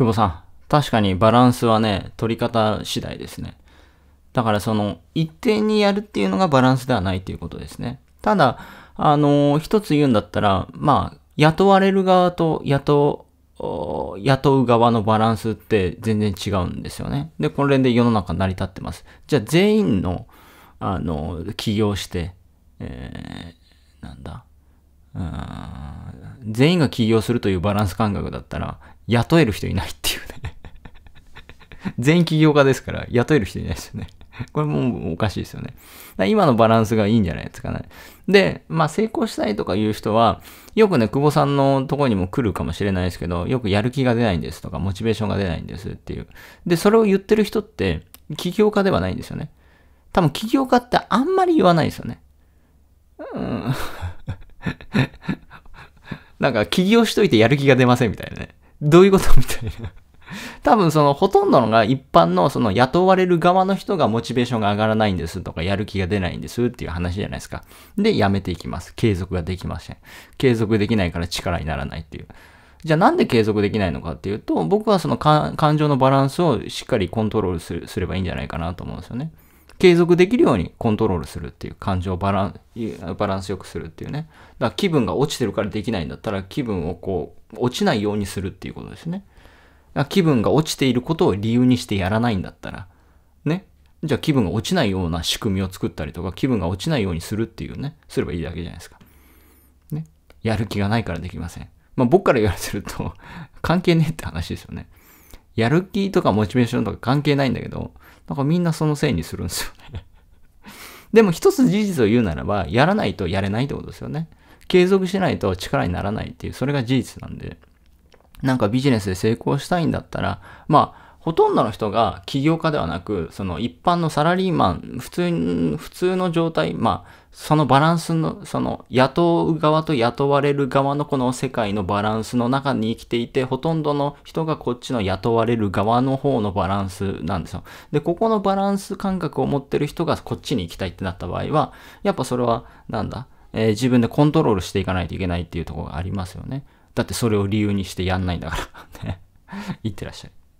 久保さん、確かにバランスはね、取り方次第ですね。だからその、一定にやるっていうのがバランスではないということですね。ただ、あのー、一つ言うんだったら、まあ、雇われる側と雇雇う側のバランスって全然違うんですよね。で、これで世の中成り立ってます。じゃあ全員の、あの、起業して、えー、なんだ、全員が起業するというバランス感覚だったら、雇える人いないっていうね 全員起業家ですから、雇える人いないですよね これもおかしいですよね。今のバランスがいいんじゃないですかね。で、まあ成功したいとかいう人は、よくね、久保さんのとこにも来るかもしれないですけど、よくやる気が出ないんですとか、モチベーションが出ないんですっていう。で、それを言ってる人って、起業家ではないんですよね。多分起業家ってあんまり言わないですよね。うん なんか起業しといてやる気が出ませんみたいなね。どういうことみたいな。多分そのほとんどのが一般のその雇われる側の人がモチベーションが上がらないんですとかやる気が出ないんですっていう話じゃないですか。で、やめていきます。継続ができません。継続できないから力にならないっていう。じゃあなんで継続できないのかっていうと、僕はその感情のバランスをしっかりコントロールすればいいんじゃないかなと思うんですよね。継続できるようにコントロールするっていう感情をバランバランスよくするっていうね。だから気分が落ちてるからできないんだったら気分をこう落ちないようにするっていうことですね。気分が落ちていることを理由にしてやらないんだったら、ね。じゃあ気分が落ちないような仕組みを作ったりとか気分が落ちないようにするっていうね、すればいいだけじゃないですか。ね。やる気がないからできません。まあ僕から言われてると関係ねえって話ですよね。やる気とかモチベーションとか関係ないんだけど、なんかみんなそのせいにするんですよね でも一つ事実を言うならば、やらないとやれないってことですよね。継続しないと力にならないっていう、それが事実なんで。なんかビジネスで成功したいんだったら、まあ、ほとんどの人が起業家ではなく、その一般のサラリーマン、普通、普通の状態、まあ、そのバランスの、その雇う側と雇われる側のこの世界のバランスの中に生きていて、ほとんどの人がこっちの雇われる側の方のバランスなんですよ。で、ここのバランス感覚を持ってる人がこっちに行きたいってなった場合は、やっぱそれは、なんだ、えー、自分でコントロールしていかないといけないっていうところがありますよね。だってそれを理由にしてやんないんだからね。い ってらっしゃい。